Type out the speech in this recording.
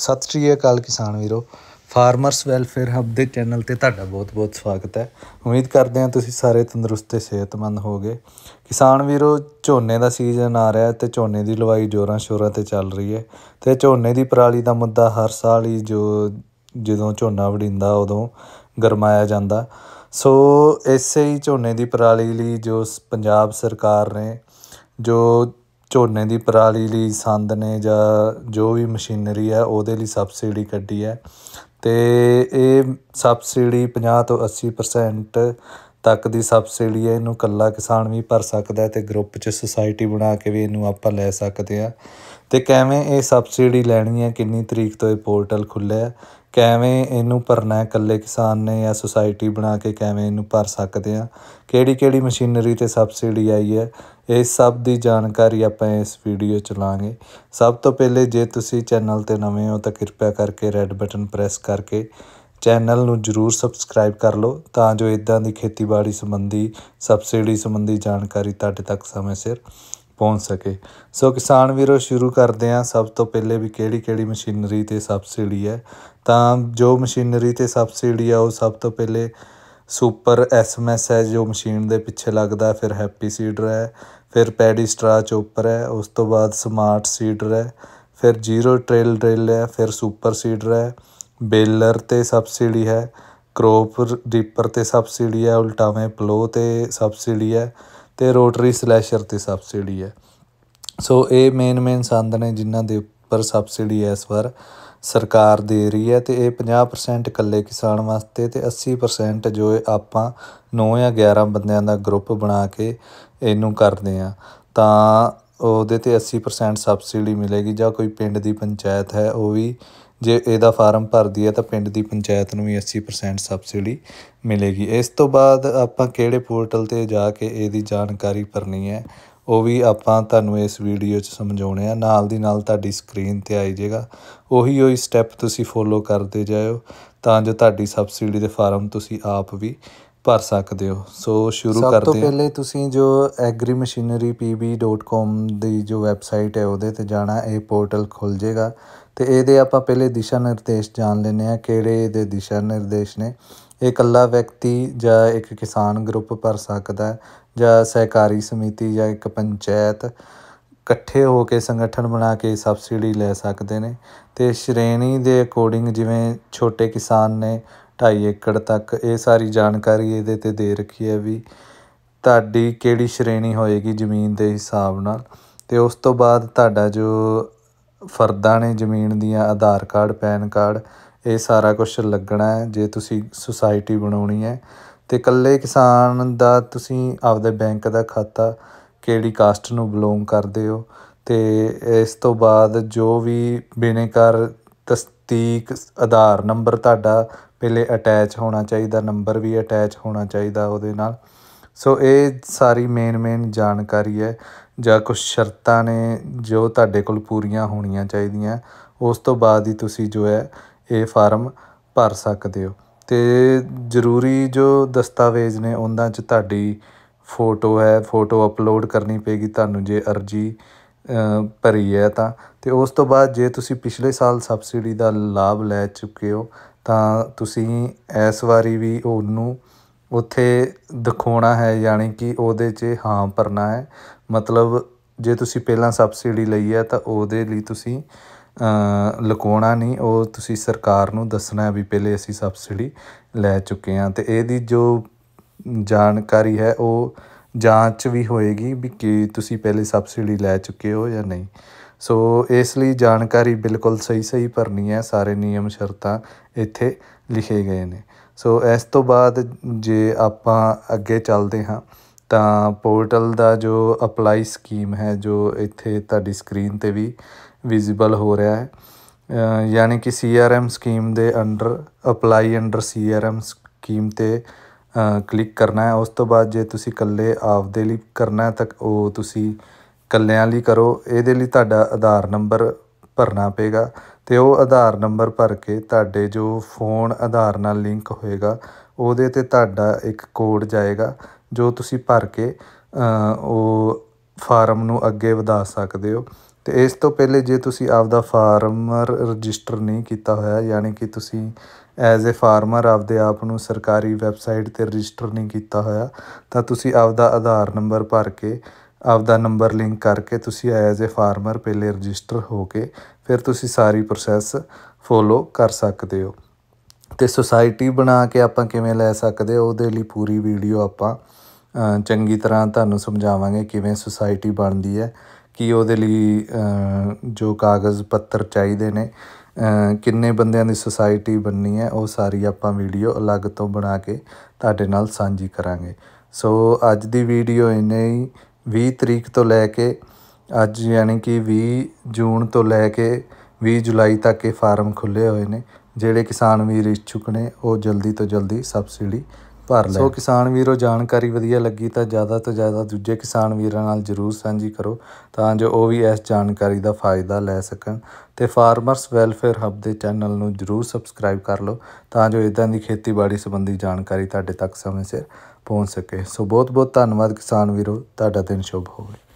ਸਤਿ ਸ਼੍ਰੀ ਅਕਾਲ ਕਿਸਾਨ ਵੀਰੋ ਫਾਰਮਰਸ ਵੈਲਫੇਅਰ ਹੱਬ ਦੇ ਚੈਨਲ ਤੇ ਤੁਹਾਡਾ ਬਹੁਤ-ਬਹੁਤ ਸਵਾਗਤ ਹੈ ਉਮੀਦ ਕਰਦੇ ਹਾਂ ਤੁਸੀਂ ਸਾਰੇ ਤੰਦਰੁਸਤ ਤੇ ਸਿਹਤਮੰਦ ਹੋਗੇ ਕਿਸਾਨ ਵੀਰੋ ਝੋਨੇ ਦਾ ਸੀਜ਼ਨ ਆ ਰਿਹਾ ਤੇ ਝੋਨੇ ਦੀ ਲਵਾਈ ਜੋਰਾਂ ਸ਼ੋਰਾਂ ਤੇ ਚੱਲ ਰਹੀ ਹੈ ਤੇ ਝੋਨੇ ਦੀ ਪਰਾਲੀ ਦਾ ਮੁੱਦਾ ਹਰ ਸਾਲ ਹੀ ਜੋ ਜਦੋਂ ਝੋਨਾ ਵੜਿੰਦਾ ਉਦੋਂ ਗਰਮਾਇਆ ਜਾਂਦਾ ਸੋ ਇਸੇ ਹੀ ਝੋਨੇ ਦੀ ਪਰਾਲੀ ਲਈ ਜੋ ਪੰਜਾਬ ਸਰਕਾਰ ਨੇ ਜੋ ਝੋਨੇ ਦੀ ਪਰਾਲੀ ਲਈ ਸੰਦ ਨੇ ਜਾਂ ਜੋ ਵੀ ਮਸ਼ੀਨਰੀ ਹੈ ਉਹਦੇ ਲਈ ਸਬਸਿਡੀ ਕੱਢੀ ਹੈ ਤੇ ਇਹ ਸਬਸਿਡੀ 50 ਤੋਂ 80% ਤੱਕ ਦੀ ਸਬਸਿਡੀ ਹੈ ਇਹਨੂੰ ਕੱਲਾ ਕਿਸਾਨ ਵੀ ਭਰ ਸਕਦਾ ਹੈ ਤੇ ਗਰੁੱਪ 'ਚ ਸੁਸਾਇਟੀ ਬਣਾ ਕੇ ਵੀ ਇਹਨੂੰ ਆਪਾਂ ਲੈ ਸਕਦੇ ਆ ਤੇ ਕਿਵੇਂ ਇਹ ਸਬਸਿਡੀ ਲੈਣੀ ਹੈ ਕਿੰਨੀ ਤਰੀਕ ਤੋਂ ਇਹ ਪੋਰਟਲ ਖੁੱਲ੍ਹਿਆ ਕਿਵੇਂ ਇਹਨੂੰ ਭਰਨਾ ਹੈ ਇਕੱਲੇ ਕਿਸਾਨ ਨੇ ਜਾਂ ਸੁਸਾਇਟੀ ਬਣਾ ਕੇ ਕਿਵੇਂ ਇਹਨੂੰ ਭਰ ਸਕਦੇ ਆ ਕਿਹੜੀ ਕਿਹੜੀ ਮਸ਼ੀਨਰੀ ਤੇ ਸਬਸਿਡੀ ਆਈ ਹੈ ਇਹ ਸਭ ਦੀ ਜਾਣਕਾਰੀ ਆਪਾਂ ਇਸ ਵੀਡੀਓ ਚ ਲਾਂਗੇ ਸਭ ਤੋਂ ਪਹਿਲੇ ਜੇ ਤੁਸੀਂ ਚੈਨਲ ਤੇ ਨਵੇਂ ਹੋ ਤਾਂ ਕਿਰਪਾ ਕਰਕੇ ਰੈੱਡ ਬਟਨ ਪ੍ਰੈਸ ਕਰਕੇ ਚੈਨਲ ਨੂੰ ਜਰੂਰ ਸਬਸਕ੍ਰਾਈਬ ਕਰ ਲਓ ਤਾਂ ਜੋ ਇਦਾਂ ਦੀ ਖੇਤੀਬਾੜੀ ਸੰਬੰਧੀ ਸਬਸਿਡੀ ਸੰਬੰਧੀ ਜਾਣਕਾਰੀ ਤੁਹਾਡੇ ਤੱਕ ਸਮੇਂ ਸਿਰ ਪਹੁੰਚ ਸਕੇ ਸੋ ਕਿਸਾਨ ਵੀਰੋ ਸ਼ੁਰੂ ਕਰਦੇ ਆ ਸਭ ਤੋਂ ਪਹਿਲੇ ਵੀ ਕਿਹੜੀ ਕਿਹੜੀ ਮਸ਼ੀਨਰੀ ਤੇ ਸਬਸਿਡੀ ਹੈ ਤਾਂ ਜੋ ਮਸ਼ੀਨਰੀ ਤੇ ਸਬਸਿਡੀ ਆ ਉਹ ਸਭ ਤੋਂ ਪਹਿਲੇ ਸੁਪਰ ਐਸਐਮਐਸ ਹੈ ਜੋ ਮਸ਼ੀਨ ਦੇ ਪਿੱਛੇ ਲੱਗਦਾ ਫਿਰ ਹੈਪੀ ਸੀਡਰ ਹੈ ਫਿਰ ਪੈਡੀ ਸਟਰਾ ਚੋਪਰ ਹੈ ਉਸ ਤੋਂ ਬਾਅਦ ਸਮਾਰਟ ਸੀਡਰ ਹੈ ਫਿਰ ਜ਼ੀਰੋ ਟ੍ਰੇਲ ਡ੍ਰਿਲ ਹੈ ਫਿਰ ਸੁਪਰ ਸੀਡਰ ਹੈ ਬੇਲਰ ਤੇ ਸਬਸਿਡੀ ਹੈ ਕ੍ਰੋਪ ਡੀਪਰ ਤੇ ਸਬਸਿਡੀ ਹੈ ਉਲਟਾਵੇਂ ਪਲੋ ਤੇ ਸਬਸਿਡੀ ਹੈ ਤੇ ਰੋਟਰੀ ਸਲੈਸ਼ਰ 'ਤੇ ਸਬਸਿਡੀ ਹੈ ਸੋ ਇਹ ਮੇਨ ਮੇਨ ਸੰਦ ਨੇ ਜਿਨ੍ਹਾਂ ਦੇ ਉੱਪਰ ਸਬਸਿਡੀ ਇਸ ਵਾਰ ਸਰਕਾਰ ਦੇ ਰਹੀ ਹੈ ਤੇ ਇਹ 50% ਇਕੱਲੇ ਕਿਸਾਨ ਵਾਸਤੇ ਤੇ 80% ਜੋ ਆਪਾਂ 9 ਜਾਂ 11 ਬੰਦਿਆਂ ਦਾ ਗਰੁੱਪ ਬਣਾ ਕੇ ਇਹਨੂੰ ਕਰਦੇ ਆ ਤਾਂ ਉਹਦੇ ਤੇ 80% ਸਬਸਿਡੀ ਮਿਲੇਗੀ ਜਾਂ ਕੋਈ ਪਿੰਡ ਦੀ ਪੰਚਾਇਤ ਹੈ ਉਹ ਵੀ ਜੇ ਇਹਦਾ ਫਾਰਮ ਭਰਦੀ ਹੈ ਤਾਂ ਪਿੰਡ ਦੀ ਪੰਚਾਇਤ ਨੂੰ ਵੀ 80% ਸਬਸਿਡੀ ਮਿਲੇਗੀ ਇਸ ਤੋਂ ਬਾਅਦ ਆਪਾਂ ਕਿਹੜੇ ਪੋਰਟਲ ਤੇ ਜਾ ਕੇ ਇਹਦੀ ਜਾਣਕਾਰੀ ਭਰਨੀ ਹੈ ਉਹ ਵੀ ਆਪਾਂ ਤੁਹਾਨੂੰ ਇਸ ਵੀਡੀਓ 'ਚ ਸਮਝਾਉਣੇ ਆ ਨਾਲ ਦੀ ਨਾਲ ਤੁਹਾਡੀ ਸਕਰੀਨ ਤੇ ਆਈ ਜਾਏਗਾ ਉਹੀ ਉਹੀ ਸਟੈਪ ਤੁਸੀਂ ਫੋਲੋ ਕਰਦੇ ਜਾਇਓ ਤਾਂ ਜੋ ਤੁਹਾਡੀ ਸਬਸਿਡੀ ਦੇ ਫਾਰਮ ਤੁਸੀਂ ਆਪ ਵੀ ਭਰ ਸਕਦੇ ਹੋ ਸੋ ਸ਼ੁਰੂ ਕਰਦੇ ਹਾਂ ਸਭ ਤੋਂ ਪਹਿਲੇ ਤੁਸੀਂ ਜੋ agrimachinerypb.com ਦੀ ਜੋ ਵੈਬਸਾਈਟ ਹੈ ਉਹਦੇ ਤੇ ਜਾਣਾ ਇਹ ਪੋਰਟਲ ਖੁੱਲ ਜਾਏਗਾ ਤੇ ਇਹਦੇ ਆਪਾਂ ਪਹਿਲੇ ਦਿਸ਼ਾ ਨਿਰਦੇਸ਼ ਜਾਣ ਲੈਨੇ ਆ ਕਿਹੜੇ ਇਹਦੇ ਦਿਸ਼ਾ ਨਿਰਦੇਸ਼ ਨੇ ਇਹ ਇਕੱਲਾ ਵਿਅਕਤੀ ਜਾਂ ਇੱਕ ਕਿਸਾਨ ਗਰੁੱਪ ਭਰ ਸਕਦਾ ਜਾਂ ਸਹਿਕਾਰੀ ਸਮਿਤੀ ਜਾਂ ਇੱਕ ਪੰਚਾਇਤ ਇਕੱਠੇ ਹੋ ਕੇ ਸੰਗਠਨ ਬਣਾ ਕੇ ਸਬਸਿਡੀ ਲੈ ਸਕਦੇ ਨੇ ਤੇ ਸ਼੍ਰੇਣੀ ਦੇ ਅਕੋਰਡਿੰਗ ਜਿਵੇਂ ਛੋਟੇ ਕਿਸਾਨ ਨੇ ਢਾਈ ਏਕੜ ਤੱਕ ਇਹ ਸਾਰੀ ਜਾਣਕਾਰੀ ਇਹਦੇ 'ਤੇ ਦੇ ਰੱਖੀ ਹੈ ਵੀ ਤੁਹਾਡੀ ਕਿਹੜੀ ਸ਼੍ਰੇਣੀ ਹੋਏਗੀ ਜ਼ਮੀਨ ਦੇ ਹਿਸਾਬ ਨਾਲ ਤੇ ਉਸ ਤੋਂ ਬਾਅਦ ਤੁਹਾਡਾ ਜੋ ਫਰਦਾਂ ਨੇ ਜ਼ਮੀਨ ਦੀਆਂ ਆਧਾਰ ਕਾਰਡ ਪੈਨ ਕਾਰਡ ਇਹ ਸਾਰਾ ਕੁਝ ਲੱਗਣਾ ਹੈ ਜੇ ਤੁਸੀਂ ਸੁਸਾਇਟੀ ਬਣਾਉਣੀ ਹੈ ਤੇ ਇਕੱਲੇ ਕਿਸਾਨ ਦਾ ਤੁਸੀਂ ਆਪਦੇ ਬੈਂਕ ਦਾ ਖਾਤਾ ਕਿਹੜੀ ਕਾਸਟ ਨੂੰ ਬਿਲੋਂਗ ਕਰਦੇ ਹੋ ਤੇ ਇਸ ਤੋਂ ਬਾਅਦ ਜੋ ਵੀ ਬਿਨੇਕਾਰ ਤਸਦੀਕ ਆਧਾਰ ਨੰਬਰ ਤੁਹਾਡਾ ਪਹਿਲੇ ਅਟੈਚ ਹੋਣਾ ਚਾਹੀਦਾ ਨੰਬਰ ਵੀ ਅਟੈਚ ਹੋਣਾ ਚਾਹੀਦਾ ਉਹਦੇ ਨਾਲ ਸੋ ਇਹ ਸਾਰੀ ਮੇਨ ਮੇਨ ਜਾਣਕਾਰੀ ਹੈ ਜਾਂ ਕੁਝ ਸ਼ਰਤਾਂ ਨੇ ਜੋ ਤੁਹਾਡੇ ਕੋਲ ਪੂਰੀਆਂ ਹੋਣੀਆਂ ਚਾਹੀਦੀਆਂ ਉਸ ਤੋਂ ਬਾਅਦ ਹੀ ਤੁਸੀਂ ਜੋ ਹੈ ਇਹ ਫਾਰਮ ਭਰ ਸਕਦੇ ਹੋ ਤੇ ਜ਼ਰੂਰੀ ਜੋ ਦਸਤਾਵੇਜ਼ ਨੇ ਉਹਨਾਂ 'ਚ ਤੁਹਾਡੀ ਫੋਟੋ ਹੈ ਫੋਟੋ ਅਪਲੋਡ ਕਰਨੀ ਪਏਗੀ ਤੁਹਾਨੂੰ ਜੇ ਅਰਜੀ ਭਰੀ ਹੈ ਤਾਂ ਤੇ ਉਸ ਤੋਂ ਬਾਅਦ ਜੇ ਤੁਸੀਂ ਪਿਛਲੇ ਸਾਲ ਸਬਸਿਡੀ ਦਾ ਲਾਭ ਲੈ ਚੁੱਕੇ ਹੋ ਤਾਂ ਤੁਸੀਂ ਇਸ ਵਾਰੀ ਵੀ ਉਹਨੂੰ ਉੱਥੇ ਦਿਖਾਉਣਾ ਹੈ ਯਾਨੀ ਕਿ ਉਹਦੇ 'ਚ ਹਾਂ ਭਰਨਾ ਹੈ ਮਤਲਬ ਜੇ ਤੁਸੀਂ ਪਹਿਲਾਂ ਸਬਸਿਡੀ ਲਈ ਹੈ ਤਾਂ ਉਹਦੇ ਲਈ ਤੁਸੀਂ ਲਕੋਣਾ ਨਹੀਂ ਉਹ ਤੁਸੀਂ ਸਰਕਾਰ ਨੂੰ ਦੱਸਣਾ ਵੀ ਪਹਿਲੇ ਅਸੀਂ ਸਬਸਿਡੀ ਲੈ ਚੁੱਕੇ ਹਾਂ ਤੇ ਇਹਦੀ ਜੋ ਜਾਣਕਾਰੀ ਹੈ ਉਹ ਜਾਂਚ ਵੀ ਹੋਏਗੀ ਵੀ ਕੀ ਤੁਸੀਂ ਪਹਿਲੇ ਸਬਸਿਡੀ ਲੈ ਚੁੱਕੇ ਹੋ ਜਾਂ ਨਹੀਂ ਸੋ ਇਸ ਲਈ ਜਾਣਕਾਰੀ ਬਿਲਕੁਲ ਸਹੀ ਸਹੀ ਭਰਨੀ ਹੈ ਸਾਰੇ ਨਿਯਮ ਸ਼ਰਤਾਂ ਇੱਥੇ ਲਿਖੇ ਗਏ ਨੇ ਸੋ ਇਸ ਤੋਂ ਬਾਅਦ ਜੇ ਆਪਾਂ ਅੱਗੇ ਚੱਲਦੇ ਹਾਂ ਤਾਂ ਪੋਰਟਲ ਦਾ ਜੋ ਅਪਲਾਈ ਸਕੀਮ ਹੈ ਜੋ ਇੱਥੇ ਤੁਹਾਡੀ ਸਕਰੀਨ ਤੇ ਵੀ ਵਿਜ਼ੀਬਲ ਹੋ ਰਿਹਾ ਹੈ ਯਾਨੀ ਕਿ CRM ਸਕੀਮ ਦੇ under apply under CRM scheme ਤੇ ਕਲਿੱਕ ਕਰਨਾ ਹੈ ਉਸ ਤੋਂ ਬਾਅਦ ਜੇ ਤੁਸੀਂ ਇਕੱਲੇ ਆਪਦੇ ਲਈ ਕਰਨਾ ਤਾਂ ਉਹ ਤੁਸੀਂ ਇਕੱਲਿਆਂ ਲਈ ਕਰੋ ਇਹਦੇ ਲਈ ਤੁਹਾਡਾ ਆਧਾਰ ਨੰਬਰ ਭਰਨਾ ਪਏਗਾ ਤੇ ਉਹ ਆਧਾਰ ਨੰਬਰ ਭਰ ਕੇ ਤੁਹਾਡੇ ਜੋ ਫੋਨ ਆਧਾਰ ਨਾਲ ਲਿੰਕ ਹੋਏਗਾ ਉਹਦੇ 'ਤੇ ਤੁਹਾਡਾ ਇੱਕ ਕੋਡ ਜਾਏਗਾ ਜੋ ਤੁਸੀਂ ਭਰ ਕੇ ਉਹ ਫਾਰਮ ਨੂੰ ਅੱਗੇ ਵਧਾ ਸਕਦੇ ਹੋ ਤੇ ਇਸ ਤੋਂ ਪਹਿਲੇ ਜੇ ਤੁਸੀਂ ਆਪਦਾ ਫਾਰਮਰ ਰਜਿਸਟਰ ਨਹੀਂ ਕੀਤਾ ਹੋਇਆ ਯਾਨੀ ਕਿ ਤੁਸੀਂ ਐਜ਼ ਅ ਫਾਰਮਰ ਆਪਦੇ ਆਪ ਨੂੰ ਸਰਕਾਰੀ ਵੈਬਸਾਈਟ 'ਤੇ ਰਜਿਸਟਰ ਨਹੀਂ ਕੀਤਾ ਹੋਇਆ ਤਾਂ ਤੁਸੀਂ ਆਪਦਾ ਆਧਾਰ ਨੰਬਰ ਭਰ ਕੇ ਆਪਦਾ ਨੰਬਰ ਲਿੰਕ ਕਰਕੇ ਤੁਸੀਂ ਐਜ਼ ਅ ਫਾਰਮਰ ਪਹਿਲੇ ਰਜਿਸਟਰ ਹੋ ਕੇ ਫਿਰ ਤੁਸੀਂ ਸਾਰੀ ਪ੍ਰੋਸੈਸ ਫੋਲੋ ਕਰ ਸਕਦੇ ਹੋ ਤੇ ਸੋਸਾਇਟੀ ਬਣਾ ਕੇ ਆਪਾਂ ਕਿਵੇਂ ਲੈ ਸਕਦੇ ਹੋ ਉਹਦੇ ਲਈ ਪੂਰੀ ਵੀਡੀਓ ਆਪਾਂ ਚੰਗੀ ਤਰ੍ਹਾਂ ਤੁਹਾਨੂੰ ਸਮਝਾਵਾਂਗੇ ਕਿਵੇਂ ਸੁਸਾਇਟੀ ਬਣਦੀ ਹੈ ਕਿ ਉਹਦੇ ਲਈ ਜੋ ਕਾਗਜ਼ ਪੱਤਰ ਚਾਹੀਦੇ ਨੇ ਕਿੰਨੇ ਬੰਦਿਆਂ ਦੀ ਸੁਸਾਇਟੀ ਬਣਨੀ ਹੈ ਉਹ ਸਾਰੀ ਆਪਾਂ ਵੀਡੀਓ ਅਲੱਗ ਤੋਂ ਬਣਾ ਕੇ ਤੁਹਾਡੇ ਨਾਲ ਸਾਂਝੀ ਕਰਾਂਗੇ ਸੋ ਅੱਜ ਦੀ ਵੀਡੀਓ ਇਹਨੇ ਹੀ 20 ਤਰੀਕ ਤੋਂ ਲੈ ਕੇ ਅੱਜ ਯਾਨੀ ਕਿ 20 ਜੂਨ ਤੋਂ ਲੈ ਕੇ 20 ਜੁਲਾਈ ਤੱਕ ਇਹ ਫਾਰਮ ਖੁੱਲੇ ਹੋਏ ਨੇ ਜਿਹੜੇ ਕਿਸਾਨ ਵੀਰ ਇਛੁਕ ਨੇ ਉਹ ਜਲਦੀ ਤੋਂ ਜਲਦੀ ਸਬਸਿਡੀ ਭਰ ਲੈ ਸੋ ਕਿਸਾਨ ਵੀਰੋ ਜਾਣਕਾਰੀ ਵਧੀਆ ਲੱਗੀ ਤਾਂ ਜ਼ਿਆਦਾ ਤੋਂ ਜ਼ਿਆਦਾ ਦੂਜੇ ਕਿਸਾਨ ਵੀਰਾਂ ਨਾਲ ਜਰੂਰ ਸਾਂਝੀ ਕਰੋ ਤਾਂ ਜੋ ਉਹ ਵੀ ਇਸ ਜਾਣਕਾਰੀ ਦਾ ਫਾਇਦਾ ਲੈ ਸਕਣ ਤੇ ਫਾਰਮਰਸ ਵੈਲਫੇਅਰ ਹੱਬ ਦੇ ਚੈਨਲ ਨੂੰ ਜਰੂਰ ਸਬਸਕ੍ਰਾਈਬ ਕਰ ਲਓ ਤਾਂ ਜੋ ਇਦਾਂ ਦੀ ਖੇਤੀਬਾੜੀ ਸੰਬੰਧੀ ਜਾਣਕਾਰੀ ਤੁਹਾਡੇ ਤੱਕ ਸਮੇਂ ਸਿਰ ਪਹੁੰਚ ਸਕੇ ਸੋ ਬਹੁਤ ਬਹੁਤ ਧੰਨਵਾਦ ਕਿਸਾਨ ਵੀਰੋ ਤੁਹਾਡਾ ਦਿਨ ਸ਼ੁਭ ਹੋਵੇ